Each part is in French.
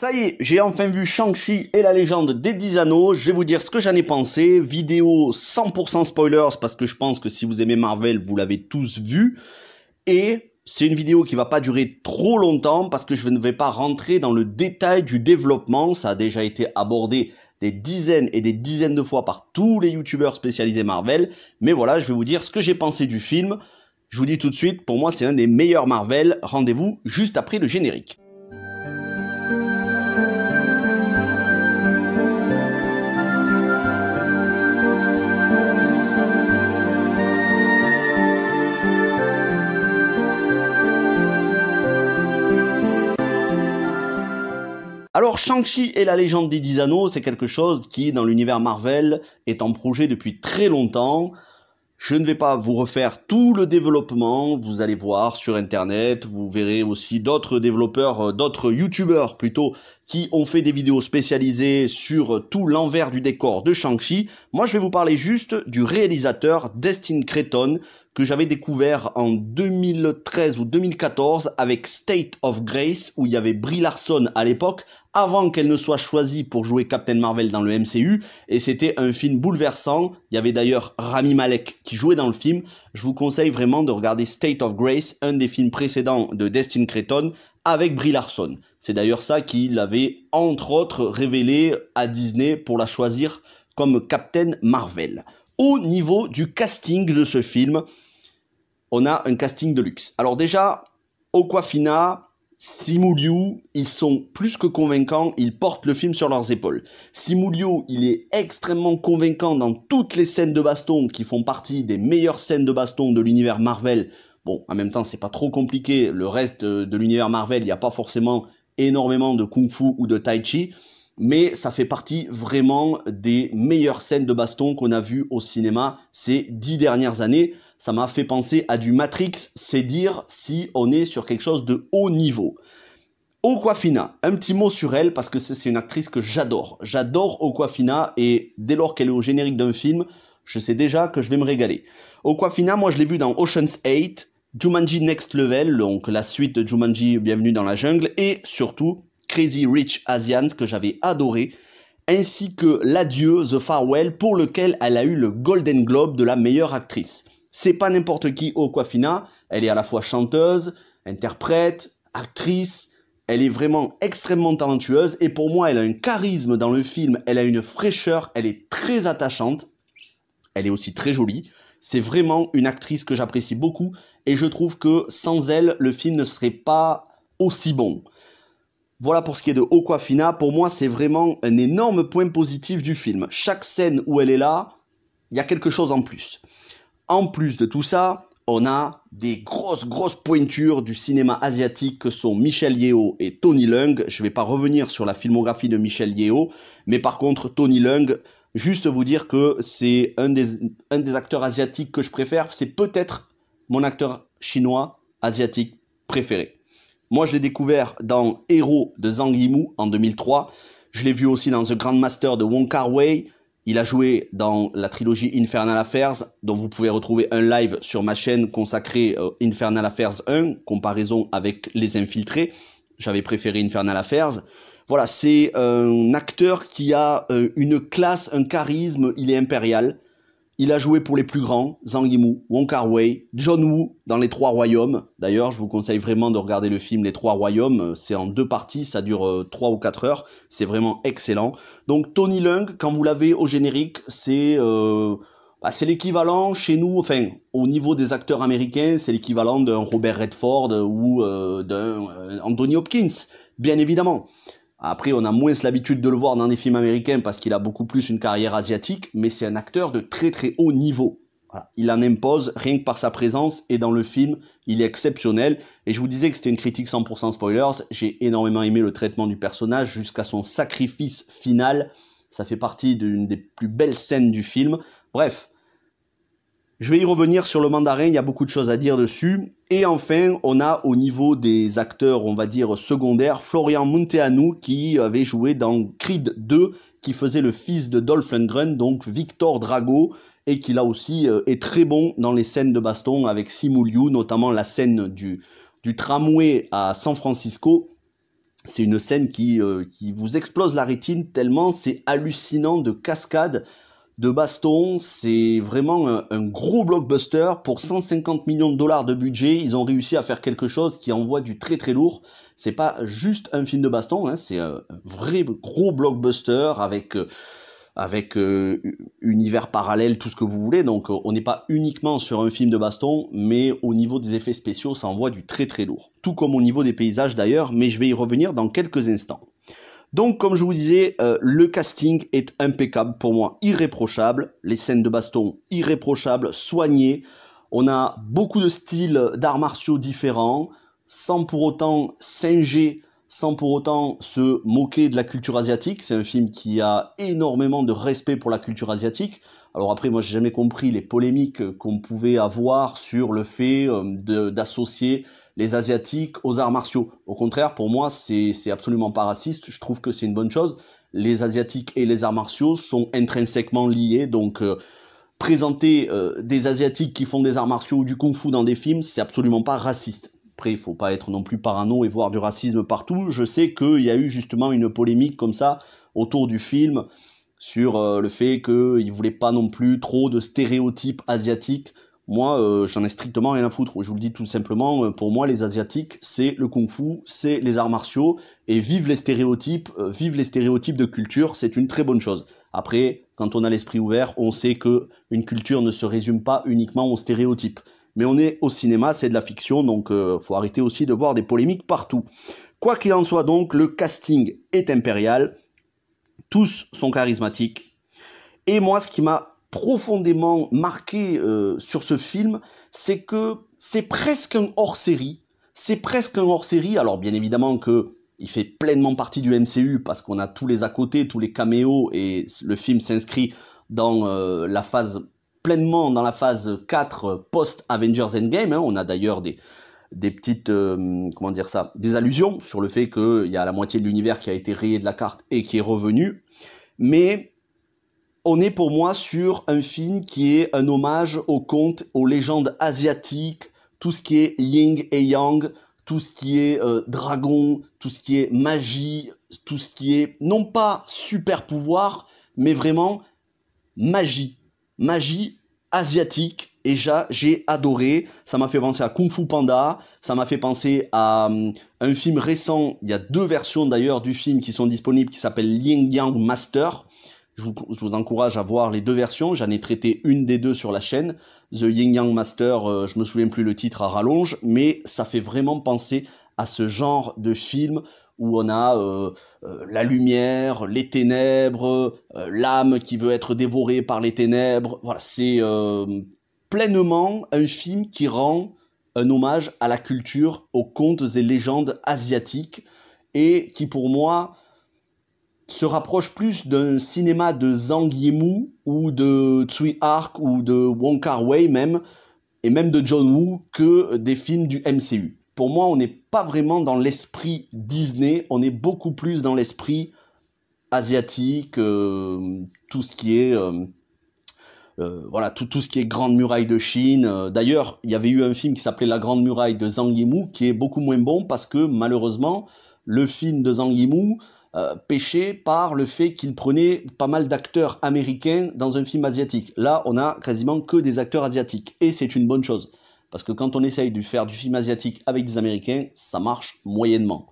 Ça y est, j'ai enfin vu Shang-Chi et la légende des 10 anneaux. Je vais vous dire ce que j'en ai pensé. Vidéo 100% spoilers parce que je pense que si vous aimez Marvel, vous l'avez tous vu. Et c'est une vidéo qui va pas durer trop longtemps parce que je ne vais pas rentrer dans le détail du développement. Ça a déjà été abordé des dizaines et des dizaines de fois par tous les youtubeurs spécialisés Marvel. Mais voilà, je vais vous dire ce que j'ai pensé du film. Je vous dis tout de suite, pour moi c'est un des meilleurs Marvel. Rendez-vous juste après le générique. Shang-Chi et la légende des 10 anneaux, c'est quelque chose qui, dans l'univers Marvel, est en projet depuis très longtemps. Je ne vais pas vous refaire tout le développement, vous allez voir sur internet, vous verrez aussi d'autres développeurs, euh, d'autres youtubeurs plutôt qui ont fait des vidéos spécialisées sur tout l'envers du décor de Shang-Chi. Moi, je vais vous parler juste du réalisateur Destin Creton que j'avais découvert en 2013 ou 2014 avec State of Grace où il y avait Brie Larson à l'époque avant qu'elle ne soit choisie pour jouer Captain Marvel dans le MCU et c'était un film bouleversant. Il y avait d'ailleurs Rami Malek qui jouait dans le film. Je vous conseille vraiment de regarder State of Grace, un des films précédents de Destin Creton avec Brie Larson. C'est d'ailleurs ça qu'il avait entre autres révélé à Disney pour la choisir comme Captain Marvel. Au niveau du casting de ce film, on a un casting de luxe. Alors déjà, Aquafina, Liu, ils sont plus que convaincants, ils portent le film sur leurs épaules. Liu, il est extrêmement convaincant dans toutes les scènes de baston qui font partie des meilleures scènes de baston de l'univers Marvel Bon, en même temps, c'est pas trop compliqué. Le reste euh, de l'univers Marvel, il n'y a pas forcément énormément de kung-fu ou de tai chi, mais ça fait partie vraiment des meilleures scènes de baston qu'on a vues au cinéma ces dix dernières années. Ça m'a fait penser à du Matrix, c'est dire si on est sur quelque chose de haut niveau. Okwafina, un petit mot sur elle parce que c'est une actrice que j'adore. J'adore Okwafina et dès lors qu'elle est au générique d'un film, je sais déjà que je vais me régaler. quafina moi je l'ai vu dans Ocean's 8, Jumanji Next Level, donc la suite de Jumanji Bienvenue dans la jungle, et surtout Crazy Rich Asians que j'avais adoré, ainsi que L'Adieu, The Farewell, pour lequel elle a eu le Golden Globe de la meilleure actrice. C'est pas n'importe qui Okwafina elle est à la fois chanteuse, interprète, actrice, elle est vraiment extrêmement talentueuse et pour moi elle a un charisme dans le film, elle a une fraîcheur, elle est très attachante elle est aussi très jolie. C'est vraiment une actrice que j'apprécie beaucoup et je trouve que sans elle, le film ne serait pas aussi bon. Voilà pour ce qui est de Fina. Pour moi, c'est vraiment un énorme point positif du film. Chaque scène où elle est là, il y a quelque chose en plus. En plus de tout ça, on a des grosses, grosses pointures du cinéma asiatique que sont Michel Yeo et Tony Leung. Je ne vais pas revenir sur la filmographie de Michel Yeo, mais par contre, Tony Leung, Juste vous dire que c'est un des, un des acteurs asiatiques que je préfère. C'est peut-être mon acteur chinois asiatique préféré. Moi, je l'ai découvert dans Héros de Zhang Yimou en 2003. Je l'ai vu aussi dans The master de Wong Kar Wai. Il a joué dans la trilogie Infernal Affairs, dont vous pouvez retrouver un live sur ma chaîne consacrée euh, « Infernal Affairs 1, comparaison avec Les Infiltrés. J'avais préféré Infernal Affairs. Voilà, c'est euh, un acteur qui a euh, une classe, un charisme, il est impérial. Il a joué pour les plus grands, Zhang Yimou, Wong Kar Wai, John Woo dans Les Trois Royaumes. D'ailleurs, je vous conseille vraiment de regarder le film Les Trois Royaumes. C'est en deux parties, ça dure euh, trois ou quatre heures. C'est vraiment excellent. Donc Tony Leung, quand vous l'avez au générique, c'est euh, bah, l'équivalent chez nous, enfin au niveau des acteurs américains, c'est l'équivalent d'un Robert Redford ou d'Anthony d'un Anthony Hopkins, bien évidemment. Après, on a moins l'habitude de le voir dans les films américains parce qu'il a beaucoup plus une carrière asiatique, mais c'est un acteur de très très haut niveau. Il en impose rien que par sa présence et dans le film, il est exceptionnel. Et je vous disais que c'était une critique 100% spoilers. J'ai énormément aimé le traitement du personnage jusqu'à son sacrifice final. Ça fait partie d'une des plus belles scènes du film. Bref, je vais y revenir sur le mandarin, il y a beaucoup de choses à dire dessus. Et enfin, on a au niveau des acteurs, on va dire, secondaires, Florian Monteanu qui avait joué dans Creed 2, qui faisait le fils de Dolph Lundgren, donc Victor Drago, et qui là aussi euh, est très bon dans les scènes de baston avec Simu Liu, notamment la scène du, tramway à San Francisco, c'est une scène qui, euh, qui vous explose la rétine tellement c'est hallucinant de cascade de baston. C'est vraiment un, gros blockbuster. Pour 150 millions de dollars de budget, ils ont réussi à faire quelque chose qui envoie du très très lourd. C'est pas juste un film de baston, hein, c'est euh, un vrai gros blockbuster avec euh, avec euh, univers parallèle, tout ce que vous voulez. Donc on n'est pas uniquement sur un film de baston, mais au niveau des effets spéciaux, ça envoie du très très lourd. Tout comme au niveau des paysages d'ailleurs, mais je vais y revenir dans quelques instants. Donc, comme je vous disais, euh, le casting est impeccable pour moi, irréprochable. Les scènes de baston, irréprochables, soignées. On a beaucoup de styles d'arts martiaux différents, sans pour autant singer, sans pour autant se moquer de la culture asiatique. C'est un film qui a énormément de respect pour la culture asiatique. Alors après, moi, j'ai jamais compris les polémiques qu'on pouvait avoir sur le fait euh, d'associer les Asiatiques aux arts martiaux. Au contraire, pour moi, c'est absolument pas raciste. Je trouve que c'est une bonne chose. Les Asiatiques et les arts martiaux sont intrinsèquement liés, donc euh, présenter euh, des Asiatiques qui font des arts martiaux ou du kung-fu dans des films, c'est absolument pas raciste. Après, il faut pas être non plus parano et voir du racisme partout. Je sais qu'il y a eu justement une polémique comme ça autour du film sur euh, le fait ne voulait pas non plus trop de stéréotypes asiatiques moi, euh, j'en ai strictement rien à foutre. Je vous le dis tout simplement, euh, pour moi, les Asiatiques, c'est le kung-fu, c'est les arts martiaux, et vive les stéréotypes, euh, vive les stéréotypes de culture, c'est une très bonne chose. Après, quand on a l'esprit ouvert, on sait que une culture ne se résume pas uniquement aux stéréotypes. Mais on est au cinéma, c'est de la fiction, donc faut arrêter aussi de voir des polémiques partout. Quoi qu'il en soit donc, le casting est impérial, tous sont charismatiques. Et moi, ce qui m'a profondément marqué euh, sur ce film, c'est que c'est presque un hors-série. C'est presque un hors-série. Alors bien évidemment que il fait pleinement partie du MCU parce qu'on a tous les à côté, tous les caméos et le film s'inscrit dans euh, la phase pleinement dans la phase 4 euh, post Avengers Endgame. Hein. On a d'ailleurs des des petites comment dire ça, des allusions sur le fait qu'il y a la moitié de l'univers qui a été rayé de la carte et qui est revenu. Mais on est pour moi sur un film qui est un hommage aux contes, aux légendes asiatiques, tout ce qui est yin et yang, tout ce qui est euh, dragon, tout ce qui est magie, tout ce qui est non pas super pouvoir, mais vraiment magie, magie asiatique. Et j'ai adoré, ça m'a fait penser à Kung Fu Panda, ça m'a fait penser à euh, un film récent, il y a deux versions d'ailleurs du film qui sont disponibles qui s'appelle Ying Yang Master, je vous, encourage à voir les deux versions. J'en ai traité une des deux sur la chaîne. The Yin Yang Master, euh, je me souviens plus le titre à rallonge, mais ça fait vraiment penser à ce genre de film où on a euh, euh, la lumière, les ténèbres, l'âme qui veut être dévorée par les ténèbres. Voilà, c'est pleinement un film qui rend un hommage à la culture, aux contes et légendes asiatiques et qui pour moi se rapproche plus d'un cinéma de Zhang Yimou ou de Tsui Hark ou de Wong Kar Wai même, et même de John Woo, que des films du MCU. Pour moi, on n'est pas vraiment dans l'esprit Disney, on est beaucoup plus dans l'esprit asiatique, euh, tout ce qui est... Euh, euh, voilà, tout, tout, ce qui est Grande Muraille de Chine. D'ailleurs, il y avait eu un film qui s'appelait La Grande Muraille de Zhang Yimou, qui est beaucoup moins bon parce que malheureusement, le film de Zhang Yimou, euh, Péché par le fait qu'il prenait pas mal d'acteurs américains dans un film asiatique. Là, on a quasiment que des acteurs asiatiques. Et c'est une bonne chose. Parce que quand on essaye de faire du film asiatique avec des Américains, ça marche moyennement.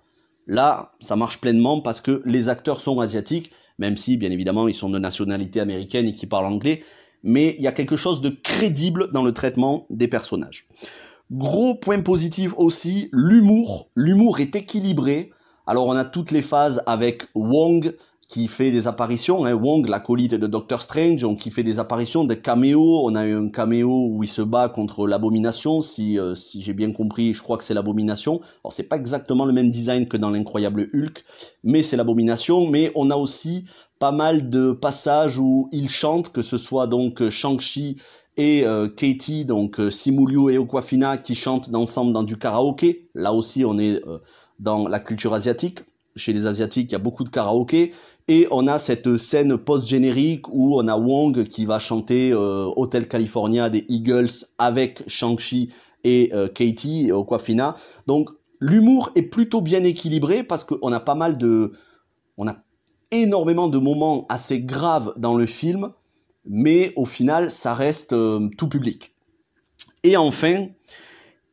Là, ça marche pleinement parce que les acteurs sont asiatiques, même si, bien évidemment, ils sont de nationalité américaine et qui parlent anglais. Mais il y a quelque chose de crédible dans le traitement des personnages. Gros point positif aussi, l'humour. L'humour est équilibré. Alors on a toutes les phases avec Wong qui fait des apparitions, hein, Wong, l'acolyte de Doctor Strange, donc, qui fait des apparitions, des caméos. On a eu un caméo où il se bat contre l'abomination, si, euh, si j'ai bien compris, je crois que c'est l'abomination. Alors c'est pas exactement le même design que dans l'incroyable Hulk, mais c'est l'abomination. Mais on a aussi pas mal de passages où il chante, que ce soit donc Shang-Chi et euh, Katie, donc euh, Simulio et Okwafina qui chantent ensemble dans du karaoké. Là aussi, on est euh, dans la culture asiatique. Chez les Asiatiques, il y a beaucoup de karaoké. Et on a cette scène post-générique où on a Wong qui va chanter Hotel California des Eagles avec Shang-Chi et Katie et Okwafina. Donc, l'humour est plutôt bien équilibré parce qu'on a pas mal de... On a énormément de moments assez graves dans le film mais au final, ça reste euh, tout public. Et enfin,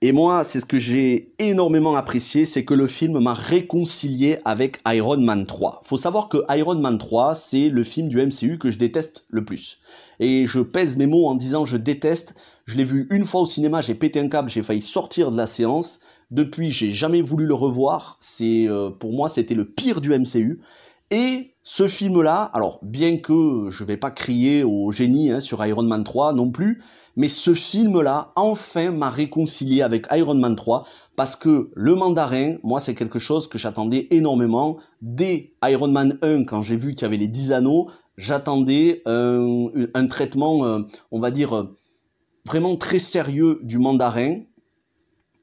et moi, c'est ce que j'ai énormément apprécié, c'est que le film m'a réconcilié avec Iron Man 3. Faut savoir que Iron Man 3, c'est le film du MCU que je déteste le plus. Et je pèse mes mots en disant je déteste. Je l'ai vu une fois au cinéma, j'ai pété un câble, j'ai failli sortir de la séance. Depuis, j'ai jamais voulu le revoir. C'est euh, pour moi, c'était le pire du MCU. Et ce film-là, alors bien que je ne vais pas crier au génie hein, sur Iron Man 3 non plus, mais ce film-là enfin m'a réconcilié avec Iron Man 3 parce que le mandarin, moi c'est quelque chose que j'attendais énormément dès Iron Man 1 quand j'ai vu qu'il y avait les 10 anneaux, j'attendais un, traitement, euh, on va dire, vraiment très sérieux du mandarin.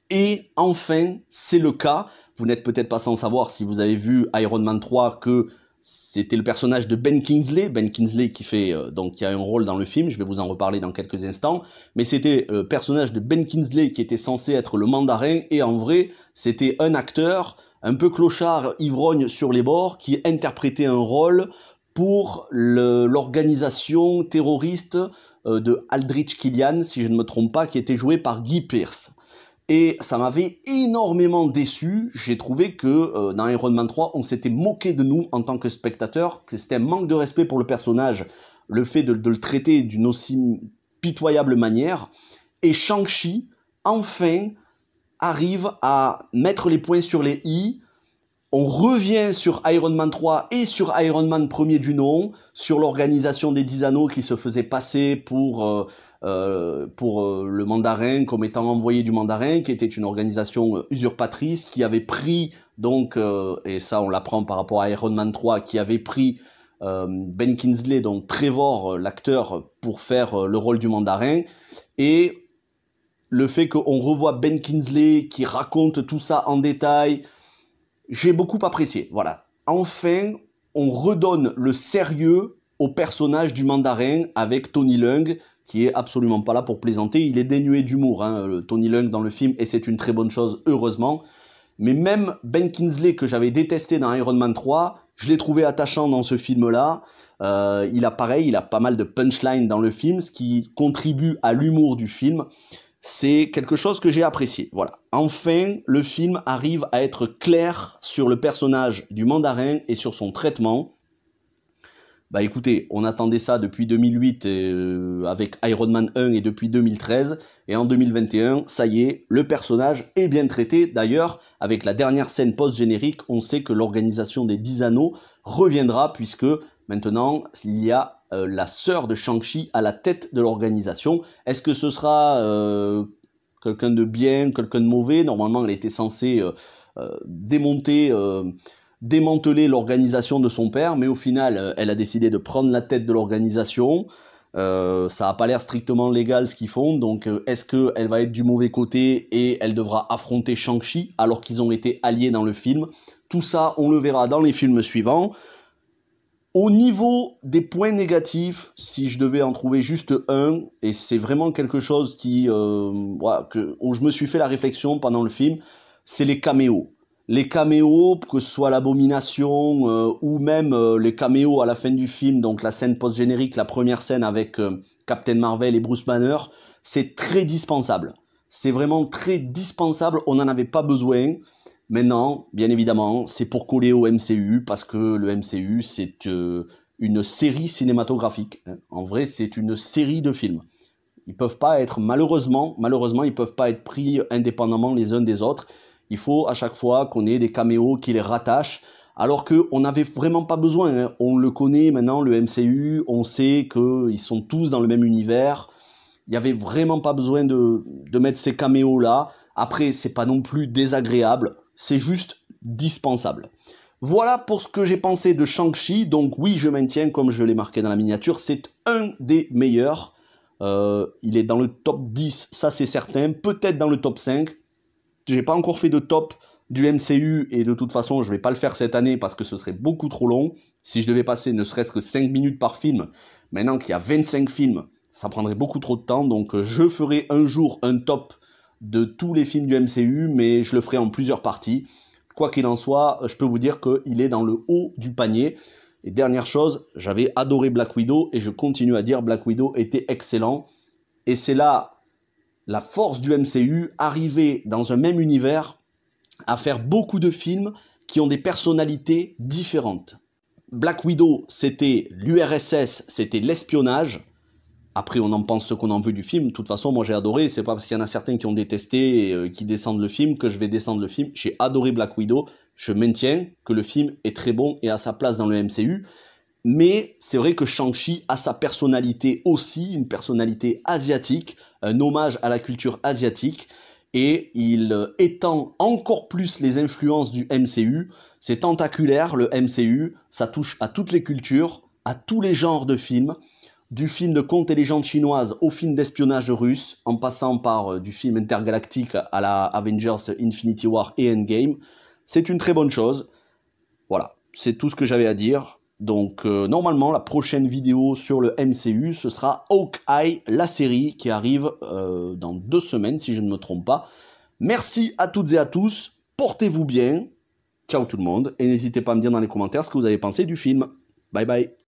Et enfin, c'est le cas. Vous n'êtes peut-être pas sans savoir si vous avez vu Iron Man 3 que c'était le personnage de Ben Kingsley, Ben Kingsley qui fait euh, donc qui a un rôle dans le film, je vais vous en reparler dans quelques instants, mais c'était le euh, personnage de Ben Kingsley qui était censé être le mandarin et en vrai, c'était un acteur un peu clochard, ivrogne sur les bords qui interprétait un rôle pour l'organisation terroriste euh, de Aldrich Killian, si je ne me trompe pas, qui était joué par Guy Pearce et ça m'avait énormément déçu. J'ai trouvé que euh, dans Iron Man 3, on s'était moqué de nous en tant que spectateurs, que c'était un manque de respect pour le personnage, le fait de, de le traiter d'une aussi pitoyable manière. Et Shang-Chi, enfin, arrive à mettre les points sur les i, on revient sur Iron Man 3 et sur Iron Man premier du nom, sur l'organisation des 10 anneaux qui se faisait passer pour, euh, euh, pour euh, le mandarin comme étant envoyé du mandarin, qui était une organisation usurpatrice, qui avait pris, donc, et ça on l'apprend par rapport à Iron Man 3, qui avait pris Ben Kingsley, donc Trevor, l'acteur, pour faire le rôle du mandarin, et le fait qu'on revoit Ben Kingsley qui raconte tout ça en détail, j'ai beaucoup apprécié. Voilà. Enfin, on redonne le sérieux au personnage du mandarin avec Tony Leung, qui est absolument pas là pour plaisanter. Il est dénué d'humour, hein, Tony Leung dans le film, et c'est une très bonne chose, heureusement. Mais même Ben Kingsley, que j'avais détesté dans Iron Man 3, je l'ai trouvé attachant dans ce film-là. Euh, il a pareil, il a pas mal de punchlines dans le film, ce qui contribue à l'humour du film c'est quelque chose que j'ai apprécié. Voilà. Enfin, le film arrive à être clair sur le personnage du mandarin et sur son traitement. Bah écoutez, on attendait ça depuis 2008 euh, avec Iron Man 1 et depuis 2013. Et en 2021, ça y est, le personnage est bien traité. D'ailleurs, avec la dernière scène post-générique, on sait que l'organisation des 10 anneaux reviendra puisque maintenant, il y a euh, la sœur de Shang-Chi à la tête de l'organisation. Est-ce que ce sera euh, quelqu'un de bien, quelqu'un de mauvais Normalement, elle était censée euh, démonter, démanteler l'organisation de son père, mais au final, elle a décidé de prendre la tête de l'organisation. ça n'a pas l'air strictement légal ce qu'ils font, donc est-ce qu'elle va être du mauvais côté et elle devra affronter Shang-Chi alors qu'ils ont été alliés dans le film Tout ça, on le verra dans les films suivants. Au niveau des points négatifs, si je devais en trouver juste un, et c'est vraiment quelque chose qui, euh, où je me suis fait la réflexion pendant le film, c'est les caméos. Les caméos, que ce soit l'abomination euh, ou même euh, les caméos à la fin du film, donc la scène post-générique, la première scène avec Captain Marvel et Bruce Banner, c'est très dispensable. C'est vraiment très dispensable, on n'en avait pas besoin. Maintenant, bien évidemment, c'est pour coller au MCU, parce que le MCU, c'est euh, une série cinématographique. Hein. En vrai, c'est une série de films. Ils peuvent pas être, malheureusement, malheureusement, ils peuvent pas être pris indépendamment les uns des autres. Il faut à chaque fois qu'on ait des caméos qui les rattachent, alors qu'on n'avait vraiment pas besoin. Hein. On le connaît maintenant, le MCU, on sait qu'ils sont tous dans le même univers. Il n'y avait vraiment pas besoin de, de mettre ces caméos-là. Après, c'est pas non plus désagréable c'est juste dispensable. Voilà pour ce que j'ai pensé de Shang-Chi. Donc oui, je maintiens, comme je l'ai marqué dans la miniature, c'est un des meilleurs. Euh, il est dans le top 10, ça c'est certain. Peut-être dans le top 5. J'ai pas encore fait de top du MCU et de toute façon je vais pas le faire cette année parce que ce serait beaucoup trop long. Si je devais passer ne serait-ce que 5 minutes par film, maintenant qu'il y a 25 films, ça prendrait beaucoup trop de temps. Donc euh, je ferai un jour un top de tous les films du MCU, mais je le ferai en plusieurs parties. Quoi qu'il en soit, euh, je peux vous dire qu'il est dans le haut du panier. Et dernière chose, j'avais adoré Black Widow et je continue à dire Black Widow était excellent. Et c'est là la force du MCU, arriver dans un même univers à faire beaucoup de films qui ont des personnalités différentes. Black Widow, c'était l'URSS, c'était l'espionnage. Après, on en pense ce qu'on en veut du film. De toute façon, moi j'ai adoré. C'est pas parce qu'il y en a certains qui ont détesté et euh, qui descendent le film que je vais descendre le film. J'ai adoré Black Widow. Je maintiens que le film est très bon et à sa place dans le MCU. Mais c'est vrai que Shang-Chi a sa personnalité aussi, une personnalité asiatique, un hommage à la culture asiatique. Et il euh, étend encore plus les influences du MCU. C'est tentaculaire, le MCU. Ça touche à toutes les cultures, à tous les genres de films du film de conte et légende chinoise au film d'espionnage russe, en passant par euh, du film intergalactique à la Avengers Infinity War et Endgame, c'est une très bonne chose. Voilà, c'est tout ce que j'avais à dire. Donc euh, normalement, la prochaine vidéo sur le MCU, ce sera Hawkeye, la série qui arrive euh, dans deux semaines, si je ne me trompe pas. Merci à toutes et à tous, portez-vous bien, ciao tout le monde, et n'hésitez pas à me dire dans les commentaires ce que vous avez pensé du film. Bye bye